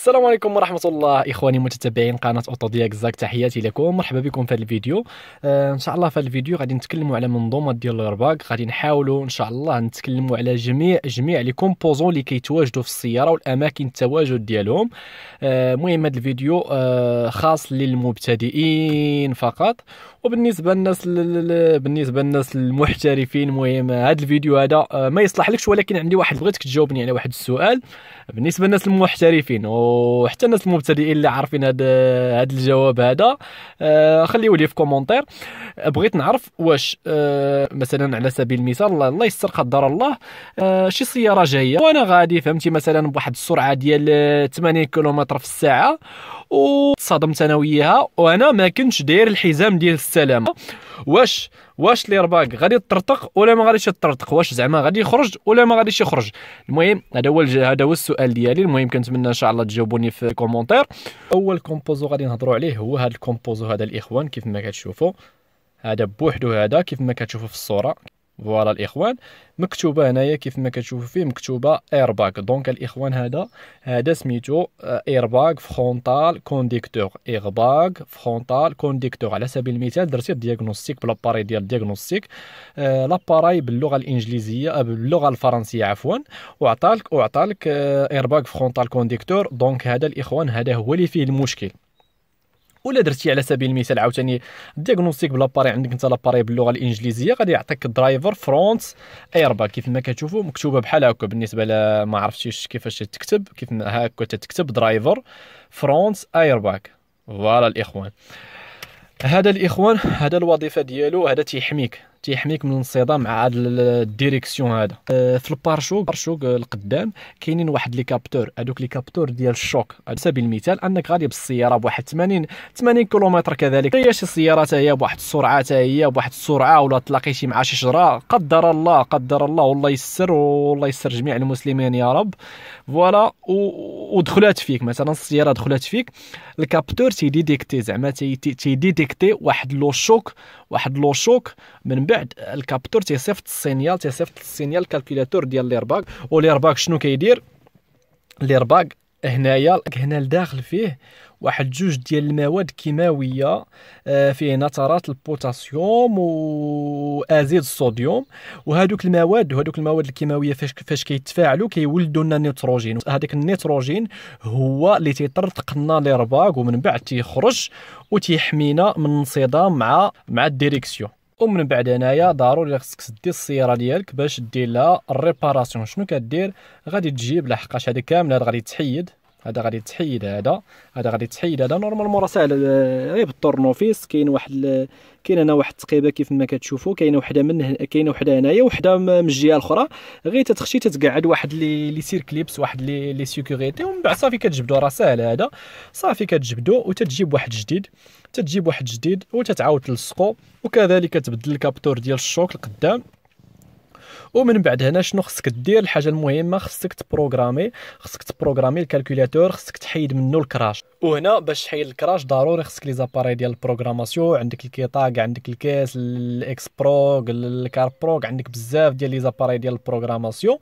السلام عليكم ورحمة الله إخواني متتبعين قناة أوتو دياك زاك تحياتي لكم مرحبا بكم في هذا الفيديو آه إن شاء الله في الفيديو غادي نتكلموا على منظومة ديال الإرباك غادي نحاولوا إن شاء الله نتكلموا على جميع جميع لي كومبوزون اللي كيتواجدوا في السيارة والأماكن التواجد ديالهم آه، المهم آه هذا الفيديو آه خاص للمبتدئين فقط وبالنسبه للناس بالنسبه للناس المحترفين المهم هذا الفيديو هذا آه، ما يصلح لكش ولكن عندي واحد بغيتك تجاوبني على واحد السؤال بالنسبه للناس المحترفين وحتى الناس المبتدئين اللي عارفين هذا آه، هذا الجواب هذا آه، خليه لي في كومونتير بغيت نعرف واش مثلا على سبيل المثال الله يستر قدر الله شي سياره جايه وانا غادي فهمتي مثلا بواحد السرعه ديال 80 كيلومتر في الساعه وصدمت انا وياها وانا ما كنتش داير الحزام ديال السلامه واش واش لي رباك غادي تطرطق ولا ما غاديش تطرطق واش زعما غادي يخرج ولا ما غاديش يخرج المهم هذا هو هذا هو السؤال ديالي المهم كنتمنى ان شاء الله تجاوبوني في الكومونتير اول كومبوزو غادي نهضروا عليه هو هذا الكومبوزو هذا الاخوان كيف ما كتشوفوا هذا بوحدو هذا كيف ما كتشوفوا في الصوره فوالا الاخوان مكتوبه هنايا كيف ما كتشوفوا فيه مكتوبه ايرباك دونك الاخوان هذا هذا سميتو ايرباك فرونتال كونديكتور ايرباك فرونتال كونديكتور على سبيل المثال درتي دياغنوستيك بلاباري ديال الدياغنوستيك آه، لاباراي باللغه الانجليزيه آه، باللغه الفرنسيه عفوا وعطالك وعطالك ايرباك فرونتال كونديكتور دونك هذا الاخوان هذا هو اللي فيه المشكل ولا درتي على سبيل المثال عاوتاني ديغنوستيك بلاباري عندك انت لاباري باللغه الانجليزيه غادي يعطيك درايفر فرونت ايرباك كيف ما كتشوفوا مكتوبه بحال هكا بالنسبه ل ما عرفتيش كيفاش تكتب كيف هكا تكتب درايفر فرونت ايرباك فوالا الاخوان هذا الاخوان هذا الوظيفه ديالو هذا تيحميك تيحميك من الانصدام مع هاد الديريكسيون هذا أه، في البارشوك بارشوك أه، القدام كاينين واحد لي كابتور هذوك لي كابتور ديال الشوك على سبيل المثال انك غادي بالسياره بواحد 80 80 كيلومتر كذلك هي شي سياره تا هي بواحد السرعه تا هي بواحد السرعه ولا تلاقيتي مع شي شجره قدر الله قدر الله والله يسر والله يسر جميع المسلمين يا رب فوالا و ودخلات فيك مثلا السياره دخلات فيك الكابتور تيديديكتي زعما تيديديكتي واحد لو شوك واحد لو شوك من بعد الكابتور تيصيفط السينيال تيصيفط السينيال الكالكولاتور ديال ليرباك وليرباك شنو كيدير ليرباك هنايا هنا لداخل فيه واحد جوج ديال المواد كيماويه آه، فيه نترات البوتاسيوم وازيد الصوديوم وهذوك المواد وهذوك المواد الكيماويه فاش فاش كيتفاعلوا كيولدوا لنا النيتروجين هذاك النيتروجين هو اللي تيطرطق لنا ليرباك ومن بعد تيخرج وتيحمينا من الانصدام مع مع الديريكسيون ومن بعد هنايا ضروري خصك تدي السياره ديالك باش دير لها الريباراسيون شنو كدير غادي تجيب لحقاش هذه كامله غادي تحيد هذا غادي تحيد هذا هذا غادي تحيد هذا نورمالمون راه ساهل غير بالطورنوفيس كاين واحد كاين هنا واحد التقيبه كيف ما كتشوفوا كاينه وحده من كاينه وحده هنايا وحده من الجهه الاخرى غير تتخشي تتقعد واحد لي لي سيركليبس واحد لي لي سيكوريتي ومن بعد صافي كتجبدو راه ساهل هذا صافي كتجبدو وتتجيب واحد جديد تتجيب واحد جديد وتتعاود تلصقو وكذلك تبدل الكابتور ديال الشوك القدام ومن بعد هنا شنو خصك دير الحاجه المهمه خصك تبروغرامي خصك تبروغرامي الكالكولاتور خصك تحيد منه الكراش وهنا باش تحيد الكراش ضروري خصك لي زاباري ديال البروغراماسيون عندك الكيطاك عندك الكاس الاكس بروغ الكار بروغ عندك بزاف ديال لي زاباري ديال البروغراماسيون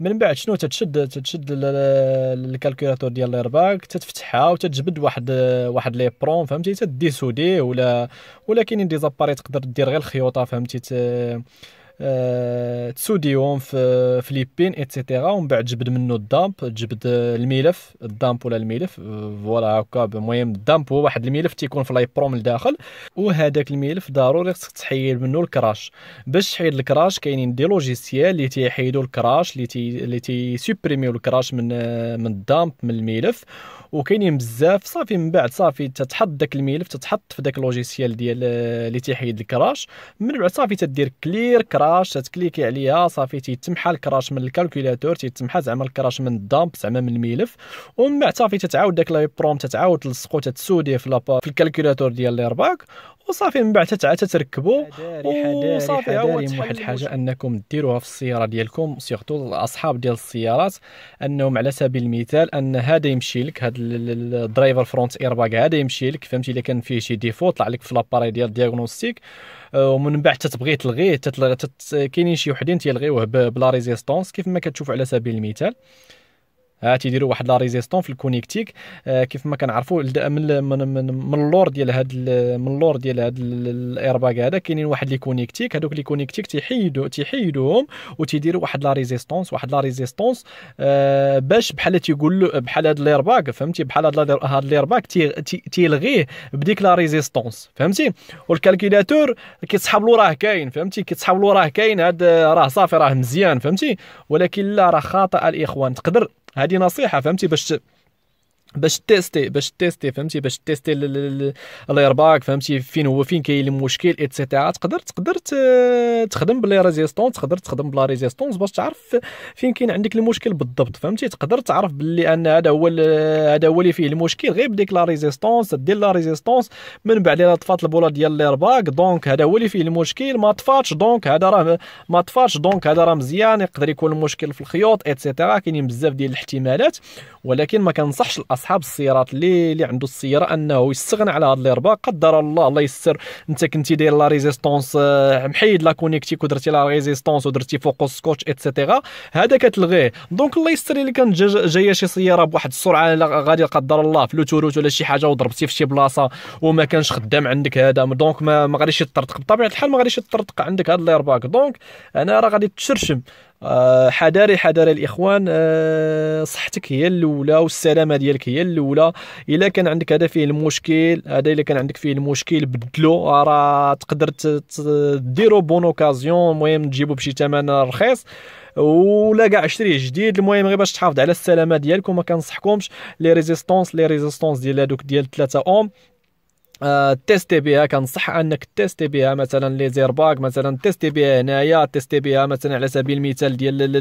من بعد شنو تتشد تتشد الكالكولاتور ديال الارباك تتفتحها وتتجبد واحد واحد لي برون فهمتي تديسودي ولا ولكن كاينين دي زاباري تقدر دير غير الخيوطه فهمتي تسوديهم في فليبين اتسيتيرا ومن بعد جبد منه الدامب جبد الملف الدامب ولا الملف فوالا هكا المهم الدامب هو واحد الملف تيكون في لايبرو من الداخل وهذاك الملف ضروري خصك تحيد منه الكراش باش تحيد الكراش كاينين دي لوجيسيال اللي تيحيدوا الكراش اللي تي اللي سوبريميو الكراش من من الدامب من الملف وكاينين بزاف صافي من بعد صافي تتحط داك الملف تتحط في داك اللوجيسيال ديال اللي تيحيد الكراش من بعد صافي تدير كلير كراش كراش تكليكي عليها صافي تيتمحى الكراش من الكالكولاتور تيتمحى زعما الكراش من الدامب زعما من الملف ومن بعد صافي تتعاود داك لا بروم تتعاود تلصقو تتسودي في في الكالكولاتور ديال رباك وصافي من بعد تتركبوا وصافي عاود واحد الحاجه انكم ديروها في السياره ديالكم سيغتو الاصحاب ديال السيارات انهم على سبيل المثال ان هذا يمشي لك هذا الدرايفر فرونت ايرباك هذا يمشي لك فهمتي الا كان فيه شي ديفو طلع لك في لاباري ديال الدياغنوستيك آه، ومن بعد تتبغي تلغيه كاينين شي وحدين تيلغيوه بلا ريزيستونس كيف ما كتشوفوا على سبيل المثال تيديروا واحد لا ريزيستون في الكونيكتيك آه، كيف ما كنعرفوا من من من اللور ديال هاد من اللور ديال هاد الايرباك هذا كاينين واحد لي كونيكتيك هذوك لي كونيكتيك تيحيدوا تيحيدوهم وتيديروا واحد لا ريزيستونس واحد لا ريزيستونس آه، باش بحال تيقول بحال هاد الايرباك فهمتي بحال هاد هاد الايرباك تيلغيه بديك لا ريزيستونس فهمتي والكالكيلاتور كيصحاب له راه كاين فهمتي كيصحاب له راه كاين هاد راه صافي راه مزيان فهمتي ولكن لا راه خاطئ الاخوان تقدر هذه نصيحه فهمتي باش باش تيستي باش تيستي فهمتي باش تيستي الله يرباك فهمتي فين هو فين كاين المشكل اتسيتيرا تقدر تقدر تخدم بلي ريزيستونس تقدر تخدم بلا ريزيستونس باش تعرف فين كاين عندك المشكل بالضبط فهمتي تقدر تعرف بلي ان هذا هو هذا هو اللي فيه المشكل غير بديك لا ريزيستونس دير لا ريزيستونس من بعد الا طفات البوله ديال رباك دونك هذا هو اللي فيه المشكل ما طفاتش دونك هذا راه ما طفاتش دونك هذا راه مزيان يقدر يكون المشكل في الخيوط اتسيتيرا كاينين بزاف ديال الاحتمالات ولكن ما كنصحش اصحاب السيارات اللي اللي عنده السياره انه يستغنى على هاد الارباك قدر الله الله يستر انت كنتي داير لا ريزيستونس آه، محيد لا كونيكتيك ودرتي لا ريزيستونس ودرتي فوق سكوتش اتسيتيرا هذا كتلغيه دونك الله يستر اللي كانت جايه شي سياره بواحد السرعه غادي قدر الله في لوتوروت ولا شي حاجه وضربتي في شي بلاصه وما كانش خدام عندك هذا دونك ما غاديش يطرطق بطبيعه الحال ما غاديش يطرطق عندك هاد الارباك دونك انا راه غادي تشرشم آه، حذاري حذاري الاخوان آه، صحتك هي الاولى والسلامه ديالك هي الاولى الا كان عندك هذا فيه المشكل هذا الا كان عندك فيه المشكل بدلو آه، راه تقدر ديرو بون اوكازيون المهم تجيبو بشي ثمن رخيص ولا كاع شريه جديد المهم غير باش تحافظ على السلامه ديالك وما كنصحكمش لي ريزيستونس لي ريزيستونس ديال هذوك ديال 3 اوم آه تيستي بها إيه. كنصح انك تيستي بها إيه مثلا لي زيرباك مثلا تيستي بها إيه هنايا تيستي بها مثلا على سبيل المثال ديال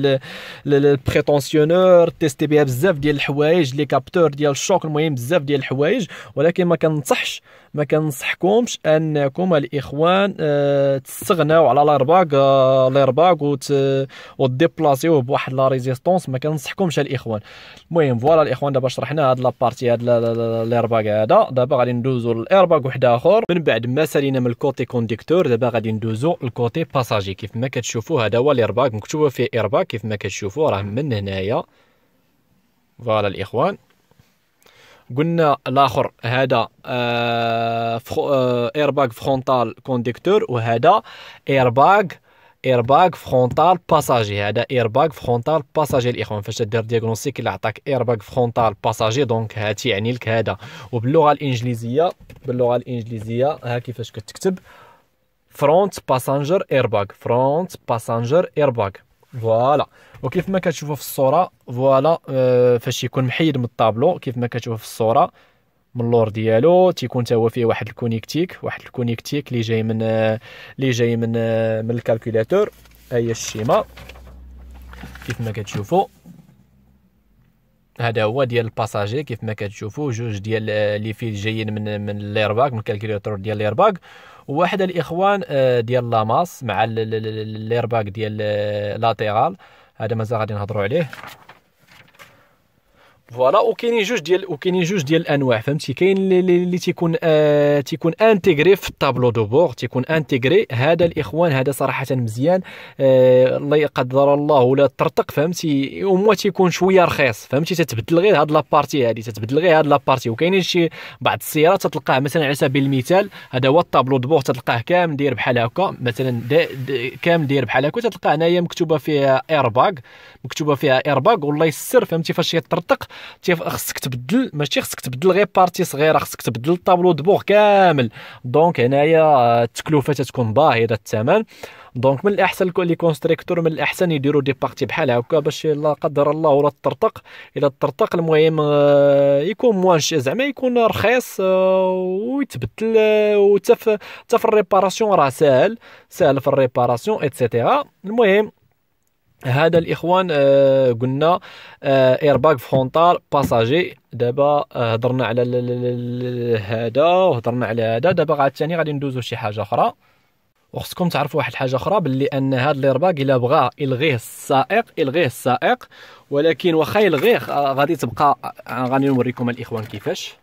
البريتونسيونور تيستي بها بزاف ديال الحوايج لي كابتور ديال الشوك المهم بزاف ديال الحوايج ولكن ما كنصحش ما كنصحكمش انكم الاخوان آه، تستغناو على الارباك الارباك آه، وديبلاسيوه بواحد لا ريزيستونس ما كنصحكمش الاخوان المهم فوالا الاخوان دابا شرحنا هاد لابارتي هاد الارباك هذا دابا غادي ندوزو للارباك واحد اخر من بعد ما سالينا من الكوتي كونديكتور دابا غادي ندوزو الكوتي باساجي كيف ما كتشوفوا هذا هو الارباك مكتوبه فيه ارباك كيف ما كتشوفوا راه من هنايا فوالا الاخوان قلنا الاخر هذا آه فخو آه ايرباك فرونتال كونديكتور وهذا ايرباك ايرباك فرونتال باساجي هذا ايرباك فرونتال باساجي الاخوان فاش دير ديغنوستيك اللي عطاك ايرباك فرونتال باساجي دونك ها يعني لك هذا وباللغه الانجليزيه باللغه الانجليزيه ها كيفاش كتكتب فرونت باسانجر ايرباك فرونت باسانجر ايرباك فوالا وكيف ما كتشوفوا في الصوره فوالا آه، فاش يكون محيد من الطابلو كيف ما كتشوفوا في الصوره من اللور ديالو تيكون تا هو فيه واحد الكونيكتيك واحد الكونيكتيك اللي جاي من اللي آه، جاي من آه، من الكالكولاتور ها هي الشيمه كيف ما كتشوفوا هذا هو ديال الباساجي كيف ما كتشوفوا جوج ديال لي فيل جايين من من ليرباك من الكالكولاتور ديال ليرباك وواحد الاخوان ديال لاماس مع ليرباك ديال لاتيرال هذا مازال غادي نهضروا عليه فوالا وكاينين جوج ديال وكاينين جوج ديال الانواع فهمتي كاين اللي تيكون آه تيكون انتيغري في الطابلو دو بور تيكون انتيغري هذا الاخوان هذا صراحه مزيان آه الله يقدر الله ولا ترتق فهمتي وما تيكون شويه رخيص فهمتي تتبدل غير هاد لابارتي هادي تتبدل غير هاد لابارتي وكاينين شي بعض السيارات تتلقاه مثلا على سبيل المثال هذا هو الطابلو دو بور تتلقاه كامل داير بحال هكا مثلا دا دا كامل داير بحال هكا تتلقاه هنايا مكتوبه فيها ايرباك مكتوبه فيها ايرباك والله يسر فهمتي فاش يطرطق خصك تبدل ماشي خصك تبدل غير بارتي صغيره خصك تبدل الطابلو دبوغ كامل دونك هنايا التكلفه تتكون باهظه الثمن دونك من الاحسن لي كونستريكتور من الاحسن يديروا دي بارتي بحال هكا باش لا قدر الله ولا تطرطق الا تطرطق المهم آه، يكون موان زعما يكون رخيص آه، ويتبدل آه، وتف في الريباراسيون راه ساهل ساهل في الريباراسيون ايتترا المهم هذا الاخوان آه قلنا آه ايرباك فرونتال باساجي دابا آه، هضرنا على هذا وهضرنا على هذا دابا غا ثاني غادي ندوزو شي حاجه اخرى وخصكم تعرفوا واحد الحاجه اخرى باللي ان هذا الايرباك الا بغى يلغيه السائق يلغيه السائق ولكن واخا يلغيه آه، غادي تبقى آه، غادي نوريكم الاخوان كيفاش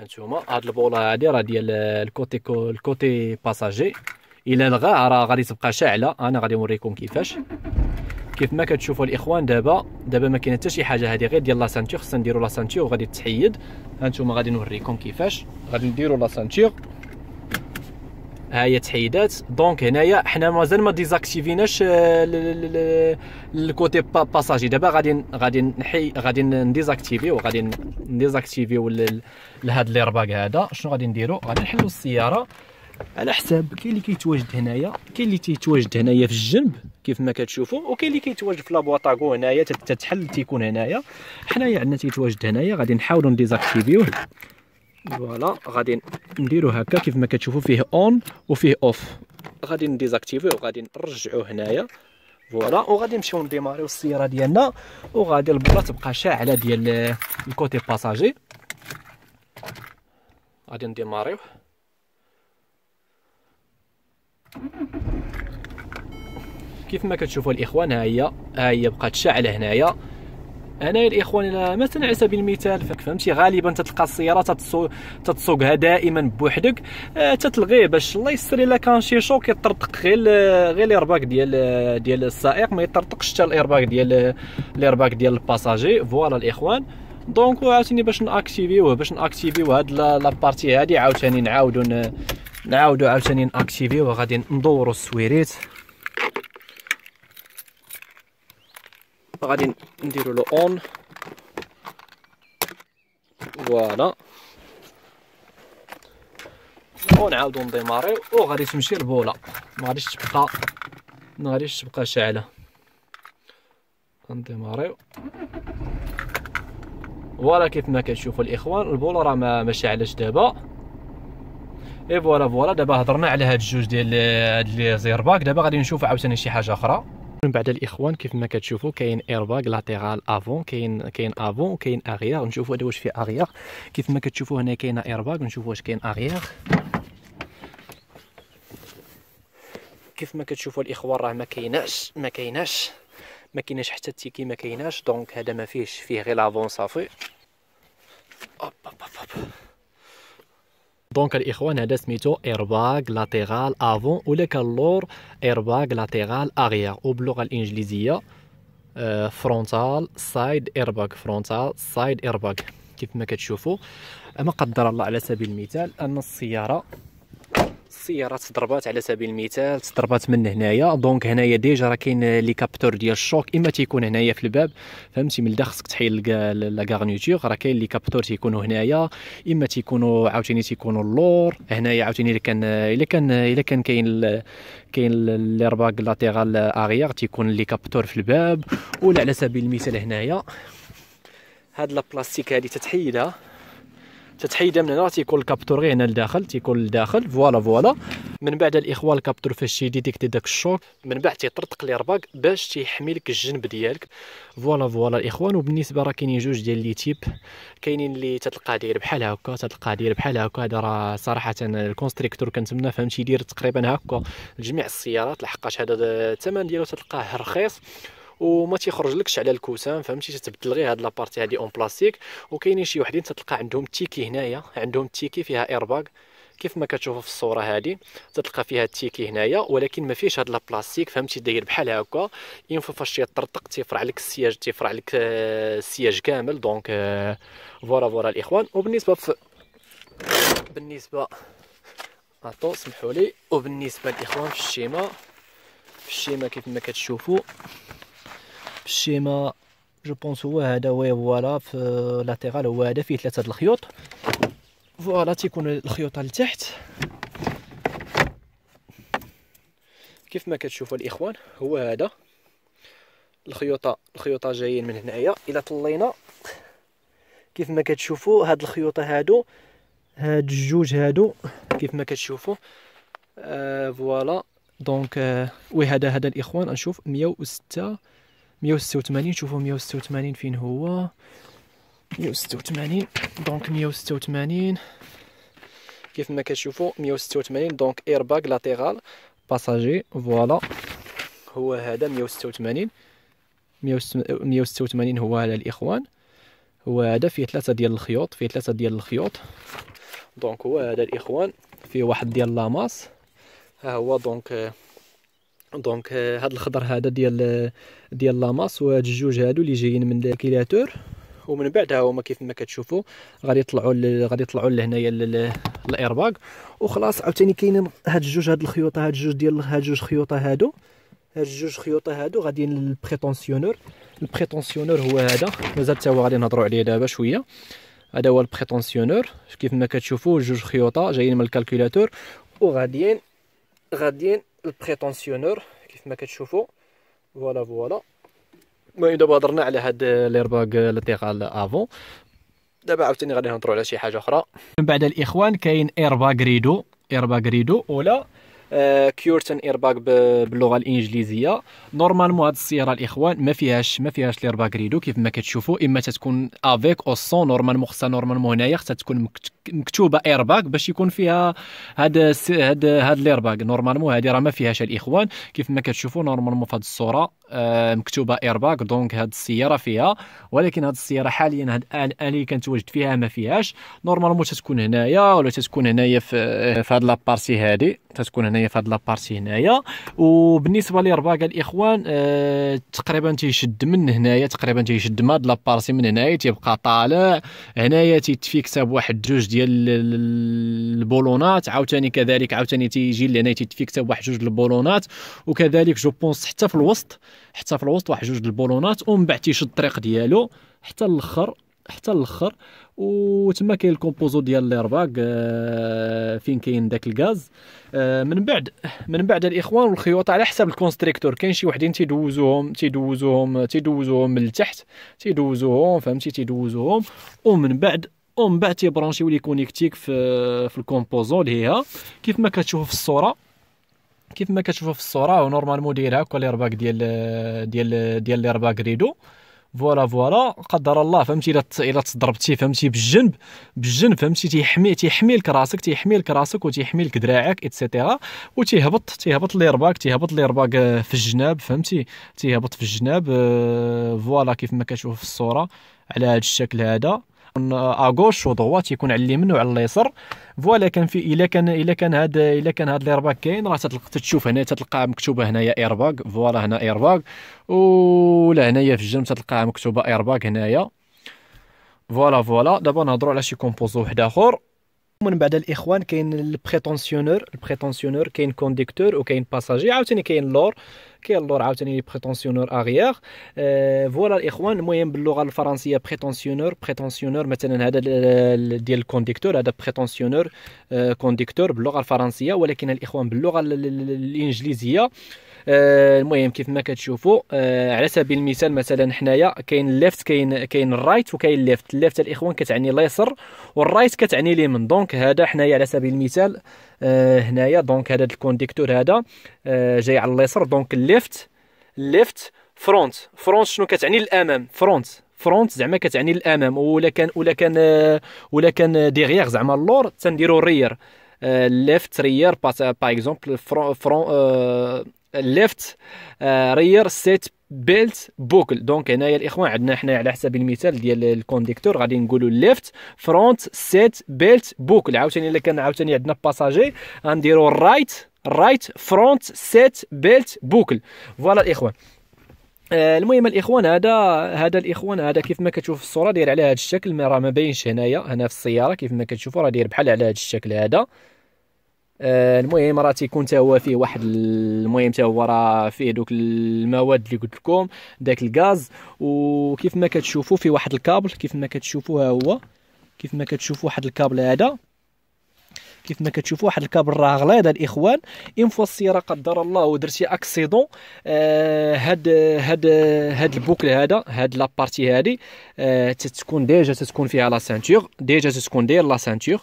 انتوما هاد البوله هادي راه ديال الكوتي الكوتي باساجي الى لغاها راه غادي تبقى شاعله انا غادي نوريكم كيفاش كيف ما كتشوفوا الاخوان دابا دابا ما كاين حتى شي حاجه هذه غير ديال لا سانتيغ خصنا نديروا لا سانتيغ وغادي تحيد هانتوما غادي نوريكم كيفاش غادي نديروا لا سانتيغ ها هي تحيدات دونك هنايا حنا مازال ما ديزاكتيفيناش آه، الكوتي با باساجي دابا غادي غادي نحي غادي نديزاكتيفيو غادي نديزاكتيفيو لهاد رباك هذا شنو غادي نديرو غادي نحلو السياره على حساب كاين اللي كيتواجد هنايا كاين اللي تيتواجد هنايا في الجنب كيف ما كتشوفوا وكاين اللي كيتواجد في لابواطاكو هنايا تتحل تيكون هنايا حنايا عندنا تيتواجد هنايا غادي نحاولوا نديزاكتيفيوه فوالا غادي نديرو هكا كيف ما كتشوفوا فيه اون وفيه اوف غادي نديزاكتيفيوه وغادي نرجعوه هنايا فوالا وغادي نمشيو نديماريو السياره ديالنا وغادي البلا تبقى شاعله ديال الكوتي باساجي غادي نديماريوه كيف ما كتشوفوا الاخوان ها هي ها هي بقات شاعله هنايا هنايا الاخوان مثلا على سبيل المثال فهمتي غالبا تتلقى السياره تتسوقها دائما بوحدك آه، تتلغي باش الله يستر الا كان شي شوك يطرطق غير غير الايرباك ديال ديال السائق ما يطرطقش حتى الايرباك ديال الارباك ديال الباساجي فوالا الاخوان دونك عاوتاني باش ناكتيفيوه باش ناكتيفيو هاد لابارتي هادي عاوتاني نعاودو نعاودو عاوتاني ناكتيفيو وغادي ندورو السويريت غادي نديرو لو اون فوالا ونعاودو نديماريو وغادي تمشي البوله مغاديش تبقى مغاديش تبقى شاعله نديماريو فوالا كيف ما كتشوفوا الاخوان البوله راه ما شاعلاش دابا اي فوالا فوالا دابا هضرنا على هاد الجوج ديال هاد لي زيرباك دابا غادي نشوف عاوتاني شي حاجه اخرى من بعد الاخوان كيف ما كتشوفوا كاين ايرباك لاتيرال افون كاين كاين افون وكاين اغيار نشوفوا هذا واش فيه اغيار كيف ما كتشوفوا هنا كاين ايرباك نشوفوا واش كاين اغيار كيف ما كتشوفوا الاخوان راه ما كايناش ما كايناش ما كايناش حتى التيكي ما كايناش دونك هذا ما فيهش فيه غير لافون صافي اوب اوب اوب دونك الاخوان هذا سميتو ايرباغ لاتيرال افون ولا كاللور ايرباغ لاتيرال اغيير وباللغه الانجليزيه فرونتال سايد ايرباغ فرونتال سايد ايرباغ كيف ما كتشوفوا اما قدر الله على سبيل المثال ان السياره السياره تضربات على سبيل المثال تضربات من هنايا دونك هنايا ديجا راه كاين لي كابتور ديال الشوك اما تيكون هنايا في الباب فهمتي من خصك تحيل لا غارنيتور راه كاين لي كابتور تيكونوا هنايا اما تيكونوا عاوتاني تيكونوا اللور هنايا عاوتاني الا كان الا كان الا كان كاين كاين لي رباك لاتيرال اريير تيكون لي كابتور في الباب ولا على سبيل المثال هنايا هاد لا بلاستيك هادي تتحيدها تتحيدها من هنا تيكون الكابتور غير هنا لداخل تيكون لداخل فوالا فوالا من بعد الاخوان الكابتور فاش تيديكتي داك الشوك من بعد تيطرطق لي رباك باش تيحمي لك الجنب ديالك فوالا فوالا الاخوان وبالنسبه راه كاينين جوج ديال لي تيب كاينين اللي تتلقاه داير بحال هكا تتلقاه داير بحال هكا هذا راه صراحه الكونستريكتور كنتمنى فهمتي يدير تقريبا هكا لجميع السيارات لحقاش هذا الثمن ديالو تتلقاه رخيص وما لكش على الكوسان فهمتي تتبدل غير هاد لابارتي هادي اون بلاستيك وكاينين شي وحدين تتلقى عندهم تيكي هنايا عندهم تيكي فيها ايرباك كيف ما كتشوفوا في الصوره هذه تتلقى فيها التيكي هنايا ولكن ما فيش هاد البلاستيك فهمتي داير بحال هكا ينفع فاش تيطرطق تيفرع لك السياج تيفرع لك آه، السياج كامل دونك آه، فورا فورا الاخوان وبالنسبه ف... بالنسبه عطو سمحوا لي وبالنسبه للاخوان في الشيمه في الشيمه كيف ما كتشوفوا الشيما جو بونس هو هذا وي فوالا في لاتيرال هو هذا فيه ثلاثه الخيوط فوالا تيكون الخيوطه لتحت كيف ما كتشوفوا الاخوان هو هذا الخيوطه الخيوطه جايين من هنايا الى طلينا كيف ما كتشوفوا هاد الخيوطه هادو هاد الجوج هادو كيف ما كتشوفوا آه فوالا دونك آه وي هذا هذا الاخوان نشوف 106 186 شوفوا 186 فين هو 186 دونك 186 كيف ما كتشوفوا 186 دونك ايرباك لاتيرال باساجي فوالا هو هذا 186 186 هو هذا الاخوان هو هذا فيه ثلاثه ديال الخيوط فيه ثلاثه ديال الخيوط دونك هو هذا الاخوان فيه واحد ديال لاماس ها هو دونك دونك آه، هاد الخضر هذا ديال آه، ديال لاماس وهاد الجوج هادو اللي جايين من الكيلاتور ومن بعد ها هما كيف ما كتشوفوا غادي يطلعوا غادي يطلعوا لهنايا الايرباك وخلاص عاوتاني كاينين هاد الجوج هاد الخيوطه هاد الجوج ديال هاد الجوج خيوطه هادو هاد الجوج خيوطه هادو غاديين للبريتونسيونور البريتونسيونور هو هذا مازال حتى هو غادي نهضروا عليه دابا شويه هذا هو البريتونسيونور كيف ما كتشوفوا جوج خيوطه جايين من الكالكولاتور وغاديين غاديين البريتونسيونور كيف ما كتشوفوا فوالا فوالا المهم دابا هضرنا على هاد ليرباك لاتيرال افون دابا عاوتاني غادي نهضروا على شي حاجه اخرى من بعد الاخوان كاين ايرباك ريدو ايرباك ريدو ولا كيورتن ايرباك باللغه الانجليزيه نورمالمون هاد السياره الاخوان ما فيهاش ما فيهاش ريدو كيف ما كتشوفوا اما تتكون افيك او سون نورمالمون خصها نورمالمون هنايا خصها تكون مكتوبه ايرباك باش يكون فيها هاد هاد هاد الايرباك نورمالمون هادي راه ما فيهاش الاخوان كيف ما كتشوفوا نورمالمون في هاد الصوره آه، مكتوبه ايرباك دونك هاد السياره فيها ولكن هاد السياره حاليا هاد الان اللي كنتواجد فيها ما فيهاش نورمالمون تتكون هنايا ولا تتكون هنايا في في هاد لابارتي هادي تتكون هنايا في هاد لابارتي هنايا وبالنسبه ليرباك الاخوان أه تقريبا تيشد من هنايا تقريبا تيشد من هاد لابارتي من هنايا تيبقى طالع هنايا تيتفيكسا بواحد جوج ديال ديال البولونات عاوتاني كذلك عاوتاني تيجي لهنا تيتفيك حتى بواحد جوج البولونات وكذلك جو بونس حتى في الوسط حتى في الوسط واحد جوج البولونات ومن بعد تيشد الطريق ديالو حتى الاخر حتى الاخر وتما كاين الكومبوزو ديال ليرباك آه، فين كاين داك الغاز آه، من بعد من بعد الاخوان والخيوط على حسب الكونستريكتور كاين شي وحدين تيدوزوهم تيدوزوهم تيدوزوهم من التحت تيدوزوهم فهمتي تيدوزوهم ومن بعد ومن بعد تيبرونشيو لي كونيكتيك في في الكومبوزون اللي هي كيف ما كتشوفوا في الصوره كيف ما كتشوفوا في الصوره ونورمالمون داير هكا ليرباك ديال ديال ديال رباك ريدو فوالا فوالا قدر الله فهمتي الا الا تضربتي فهمتي بالجنب بالجنب فهمتي تيحمي تيحمي لك راسك تيحمي لك راسك وتيحمي لك دراعك ايتترا وتيهبط تيهبط ليرباك تيهبط ليرباك في الجناب فهمتي تيهبط في الجناب آه، فوالا كيف ما كتشوف في الصوره على هذا الشكل هذا اغوش ودروات يكون على اليمين وعلى اليسار فوالا كان في الا كان الا كان هاد الا كان هاد الايرباك كاين راه تشوف هنا تتلقى مكتوبه هنايا ايرباك فوالا هنا ايرباك ولا هنايا في الجنب تتلقاها مكتوبه ايرباك هنايا فوالا فوالا دابا نهضروا على شي كومبوزو واحد اخر من بعد الاخوان كاين البريتونسيونور البريتونسيونور كاين كونديكتور وكاين باساجي عاوتاني كاين لور كاين لور عاوتاني لي بريتونسيونور اغيير آه فوالا الاخوان المهم باللغه الفرنسيه بريتونسيونور بريتونسيونور مثلا هذا ديال الكونديكتور هذا بريتونسيونور آه كونديكتور باللغه الفرنسيه ولكن الاخوان باللغه الانجليزيه آه، المهم كيف ما كتشوفوا آه، على سبيل المثال مثلا حنايا كاين الليفت كاين كاين رايت وكاين ليفت الليفت الاخوان كتعني اليسر والرايت كتعني اليمين دونك هذا حنايا على سبيل المثال آه، هنايا دونك هذا الكونديكتور هذا جاي على اليسر دونك الليفت الليفت فرونت فرونت شنو كتعني الامام فرونت فرونت زعما كتعني الامام ولا كان ولا كان ولا كان ديغيغ زعما اللور تنديرو رير ليفت رير با اكزومبل فرون فرون ليفت رير سيت بيلت بوكل دونك هنايا الاخوان عندنا حنا على حسب المثال ديال الكونديكتور غادي نقولوا ليفت فرونت سيت بيلت بوكل عاوتاني الا كان عاوتاني عندنا باساجي غنديروا رايت رايت فرونت سيت بيلت بوكل فوالا الاخوان آه، المهم الاخوان هذا هذا الاخوان هذا كيف ما كتشوف الصوره داير على هذا الشكل ما راه ما باينش هنايا هنا في السياره كيف ما كتشوفوا راه داير بحال على هذا الشكل هذا آه، المهم راه تيكون حتى هو فيه واحد المهم حتى هو راه فيه دوك المواد اللي قلت لكم داك الغاز وكيف ما كتشوفوا فيه واحد الكابل كيف ما كتشوفوا ها هو كيف ما كتشوفوا واحد الكابل هذا كيف ما كتشوفوا واحد الكابل راه غليظ الاخوان ان فوا السياره قدر الله ودرتي اكسيدون آه هاد هاد هاد البوكل هذا هاد لابارتي هادي آه تتكون ديجا تتكون فيها لا سانتور ديجا تتكون داير لا سانتور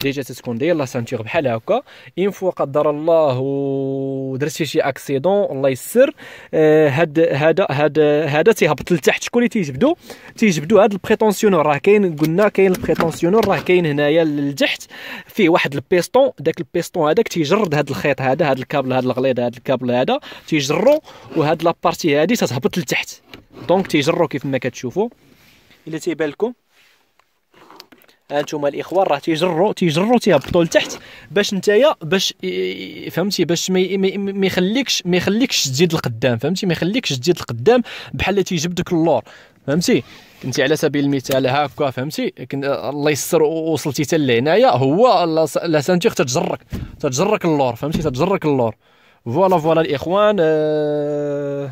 ديجا تتكون داير لا سانتيغ بحال هكا اون فوا قدر الله ودرتي شي اكسيدون الله يسر آه، هاد هذا هذا هذا تيهبط لتحت شكون اللي تيجبدو تيجبدو هاد البريتونسيونور راه كاين قلنا كاين البريتونسيونور راه كاين هنايا لتحت فيه واحد البيستون داك البيستون هذاك تيجرد هاد الخيط هذا هاد الكابل هاد الغليظ هاد الكابل هذا تيجرو وهاد لابارتي هادي تتهبط لتحت دونك تيجرو كيف ما كتشوفوا الا تيبان لكم هانتوما الاخوان راه تيجروا تيجروا تيهبطوا لتحت باش نتايا باش فهمتي باش ما يخليكش ما يخليكش تزيد القدام فهمتي ما يخليكش تزيد القدام بحال تيجيب داك اللور فهمتي كنت على سبيل المثال هكا فهمتي الله يسر وصلتي حتى لهنايا هو لا سانتيغ تتجرك تتجرك اللور فهمتي تتجرك اللور فوالا فوالا الاخوان أه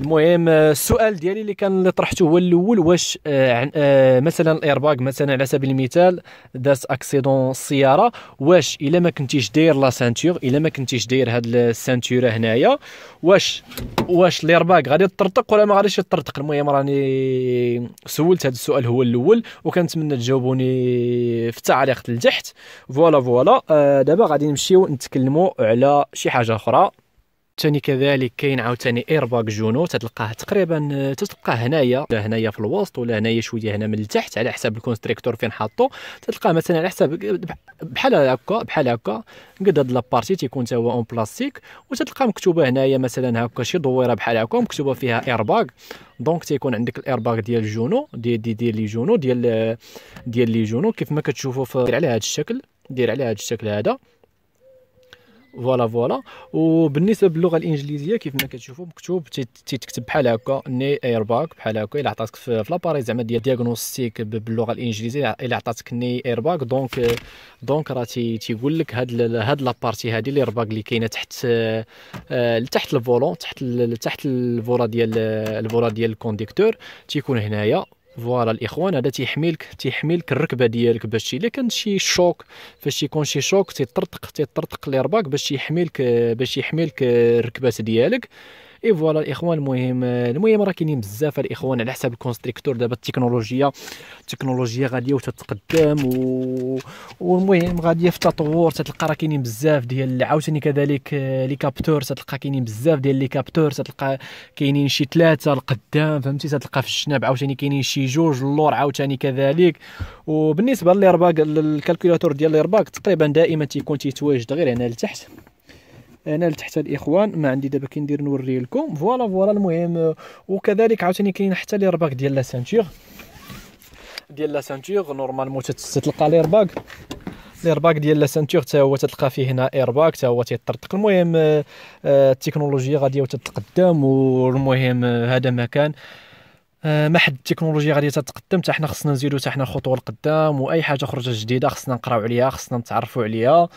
المهم آه، السؤال ديالي اللي كان اللي طرحته هو الاول واش آه، آه، مثلا الايرباك مثلا على سبيل المثال داس اكسيدون السياره واش الا ما كنتيش داير لا سانتور الا ما كنتيش داير هاد السانتوره هنايا واش واش الايرباك غادي تطرطق ولا ما غاديش تطرطق المهم راني سولت هذا السؤال هو الاول وكنتمنى تجاوبوني في التعليقات لتحت فوالا فوالا دابا غادي نمشيو نتكلموا على شي حاجه اخرى ثاني كذلك كاين عاوتاني ايرباك جونو تتلقاه تقريبا آه، تتلقاه هنايا ولا هنايا في الوسط ولا هنايا شويه هنا من التحت على حساب الكونستريكتور فين حاطو تتلقاه مثلا على حساب آه، بحال هكا بحال هكا قد هاد لابارتي تيكون تا هو اون بلاستيك وتتلقاه مكتوبه هنايا مثلا هكا شي دويره بحال هكا مكتوبه فيها ايرباك دونك تيكون عندك الايرباك ديال جونو ديال ديال دي لي جونو ديال ديال لي جونو آه، كيف ما كتشوفوا في على هذا الشكل دير على هذا الشكل هذا فوالا فوالا وبالنسبه باللغه الانجليزيه كيف ما كتشوفوا مكتوب تيتكتب بحال هكا ني اير باك بحال هكا الا عطاتك في لاباري زعما ديال دياغنوستيك باللغه الانجليزيه الا عطاتك ني اير باك دونك دونك راه تيقول لك هاد هاد لابارتي هادي باك اللي كاينه تحت آه، تحت الفولون تحت تحت الفولا ديال الفولا ديال الكونديكتور تيكون هنايا فوالا الاخوان هذا تيحملك تيحملك الركبه ديالك باش الا كان شي شوك فاش يكون شي شوك تيطرطق تيطرطق رباك باش يحملك باش يحملك الركبات ديالك اي فوالا الاخوان المهم المهم راه كاينين بزاف الاخوان على حساب الكونستريكتور دابا التكنولوجيا التكنولوجيا غاديه وتتقدم و... والمهم غاديه في التطور تتلقى راه كاينين بزاف ديال عاوتاني كذلك لي كابتور تتلقى كاينين بزاف ديال لي كابتور تتلقى كاينين شي ثلاثه القدام فهمتي تتلقى في الشناب عاوتاني كاينين شي جوج اللور عاوتاني كذلك وبالنسبه للرباك الكالكولاتور ديال الرباك تقريبا دائما تيكون تيتواجد غير هنا لتحت انا لتحت الاخوان ما عندي دابا كندير نوري لكم فوالا فوالا المهم وكذلك عاوتاني كاين حتى لي رباك ديال لا سانتيغ ديال لا سانتيغ نورمالمون تتلقى لي رباك الايرباك ديال لا سانتور حتى هو تتلقى فيه هنا ايرباك حتى هو تيطرطق المهم آه، آه، التكنولوجيا غادي تتقدم والمهم آه، هذا ما كان ما حد التكنولوجيا غادي تتقدم حتى حنا خصنا نزيدو حتى حنا الخطوه لقدام واي حاجه خرجت جديده خصنا نقراو عليها خصنا نتعرفوا عليها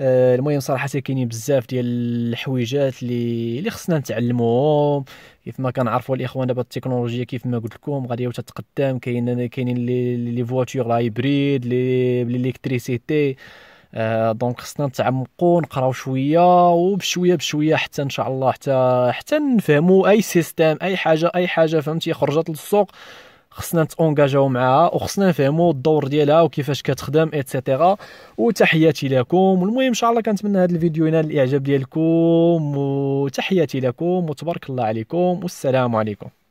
آه، المهم صراحه كاينين بزاف ديال الحويجات اللي اللي خصنا نتعلموهم كيف ما كنعرفوا الاخوان دابا التكنولوجيا كيف ما قلت لكم غادي تتقدم كاين كاينين لي لي فواتور هايبريد لي بالالكتريسيتي آه دونك خصنا نتعمقوا نقراو شويه وبشويه بشويه حتى ان شاء الله حتى حتى نفهموا اي سيستم اي حاجه اي حاجه فهمتي خرجت للسوق خصنا نتونجاجاو معاها وخصنا نفهموا الدور ديالها وكيفاش كتخدم ايتترا وتحياتي لكم والمهم ان شاء الله كنتمنى هذا الفيديو ينال الاعجاب ديالكم وتحياتي لكم وتبارك الله عليكم والسلام عليكم